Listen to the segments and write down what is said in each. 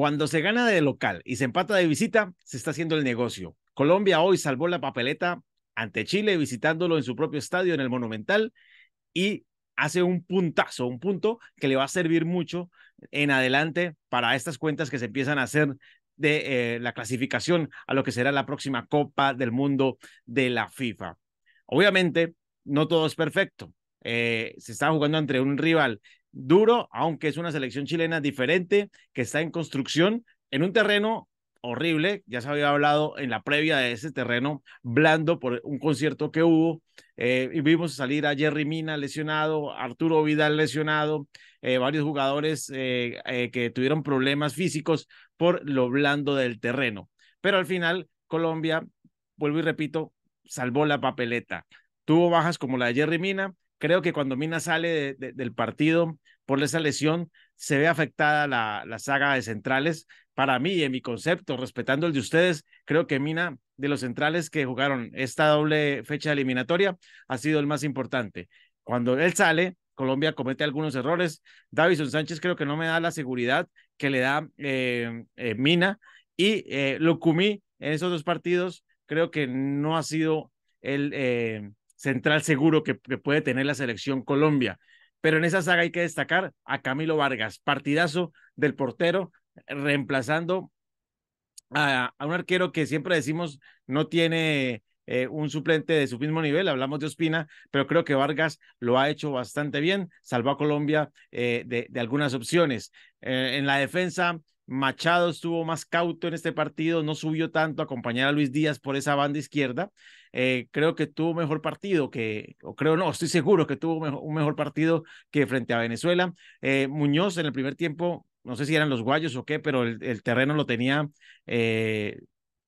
Cuando se gana de local y se empata de visita, se está haciendo el negocio. Colombia hoy salvó la papeleta ante Chile visitándolo en su propio estadio en el Monumental y hace un puntazo, un punto que le va a servir mucho en adelante para estas cuentas que se empiezan a hacer de eh, la clasificación a lo que será la próxima Copa del Mundo de la FIFA. Obviamente, no todo es perfecto. Eh, se está jugando entre un rival duro, aunque es una selección chilena diferente, que está en construcción en un terreno horrible, ya se había hablado en la previa de ese terreno blando por un concierto que hubo, eh, y vimos salir a Jerry Mina lesionado, Arturo Vidal lesionado, eh, varios jugadores eh, que tuvieron problemas físicos por lo blando del terreno. Pero al final, Colombia, vuelvo y repito, salvó la papeleta. Tuvo bajas como la de Jerry Mina, creo que cuando Mina sale del partido por esa lesión, se ve afectada la, saga de centrales. Para mí, en mi concepto, respetando el de ustedes, creo que Mina, de los centrales que jugaron esta doble fecha eliminatoria, ha sido el más importante. Cuando él sale, Colombia comete algunos errores. Davison Sánchez creo que no me da la seguridad que le da eh, eh, Mina. Y eh, en esos dos partidos creo que no ha sido el eh, central seguro que, puede tener la selección Colombia. Pero en esa saga hay que destacar a Camilo Vargas, partidazo del portero, reemplazando a, un arquero que siempre decimos no tiene eh, un suplente de su mismo nivel, hablamos de Ospina, pero creo que Vargas lo ha hecho bastante bien, salvó a Colombia eh, de, algunas opciones. Eh, en la defensa, Machado estuvo más cauto en este partido, no subió tanto a acompañar a Luis Díaz por esa banda izquierda. Eh, creo que tuvo mejor partido que, o creo no, estoy seguro que tuvo un mejor partido que frente a Venezuela. Eh, Muñoz en el primer tiempo, no sé si eran los guayos o qué, pero el, terreno lo tenía eh,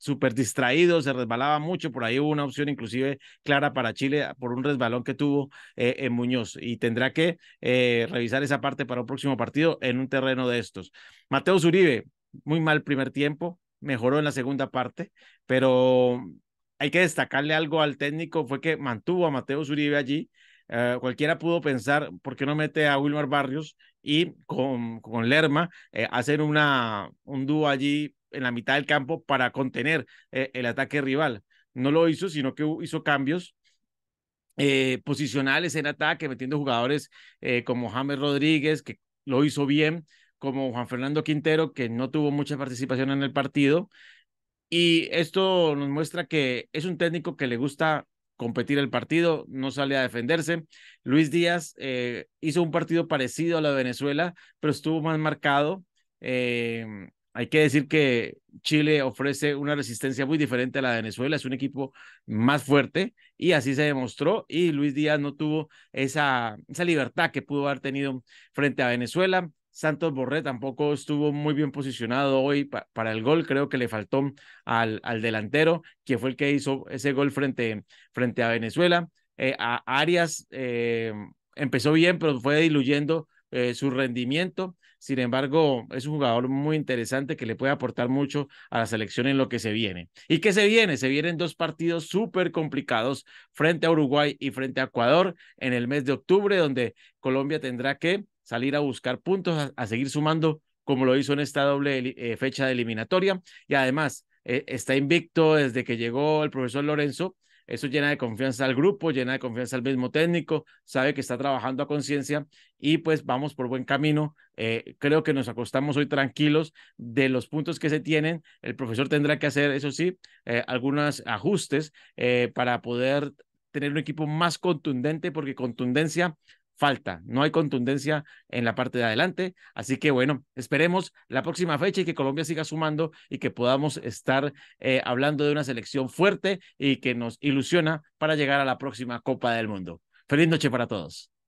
súper distraído, se resbalaba mucho, por ahí hubo una opción inclusive clara para Chile ah, por un resbalón que tuvo en eh, eh, Muñoz y tendrá que eh, revisar esa parte para un próximo partido en un terreno de estos. Mateo Zuribe, muy mal primer tiempo, mejoró en la segunda parte, pero hay que destacarle algo al técnico, fue que mantuvo a Mateo Zuribe allí. cualquiera pudo pensar, ¿por qué no mete a Wilmar Barrios y con, con Lerma hacer una, un dúo allí en la mitad del campo para contener eh, el ataque rival. No lo hizo, sino que hizo cambios eh, posicionales en ataque, metiendo jugadores eh, como James Rodríguez, que lo hizo bien, como Juan Fernando Quintero, que no tuvo mucha participación en el partido. Y esto nos muestra que es un técnico que le gusta competir el partido, no sale a defenderse. Luis Díaz hizo un partido parecido a la de Venezuela, pero estuvo más marcado. Eh, hay que decir que Chile ofrece una resistencia muy diferente a la de Venezuela, es un equipo más fuerte y así se demostró y Luis Díaz no tuvo esa, esa libertad que pudo haber tenido frente a Venezuela. Santos Borré tampoco estuvo muy bien posicionado hoy para el gol, creo que le faltó al, al delantero, que fue el que hizo ese gol frente, frente a Venezuela. Eh, a Arias eh, empezó bien, pero fue diluyendo eh, su rendimiento. Sin embargo, es un jugador muy interesante que le puede aportar mucho a la selección en lo que se viene. ¿Y qué se viene? Se vienen dos partidos súper complicados frente a Uruguay y frente a Ecuador en el mes de octubre, donde Colombia tendrá que salir a buscar puntos, a, seguir sumando como lo hizo en esta doble eh, fecha de eliminatoria. Y además, eh, está invicto desde que llegó el profesor Lorenzo eso llena de confianza al grupo, llena de confianza al mismo técnico, sabe que está trabajando a conciencia y pues vamos por buen camino. Eh, creo que nos acostamos hoy tranquilos de los puntos que se tienen. El profesor tendrá que hacer, eso sí, eh, algunos ajustes eh, para poder tener un equipo más contundente, porque contundencia falta. No hay contundencia en la parte de adelante. Así que bueno, esperemos la próxima fecha y que Colombia siga sumando y que podamos estar eh, hablando de una selección fuerte y que nos ilusiona para llegar a la próxima Copa del Mundo. Feliz noche para todos.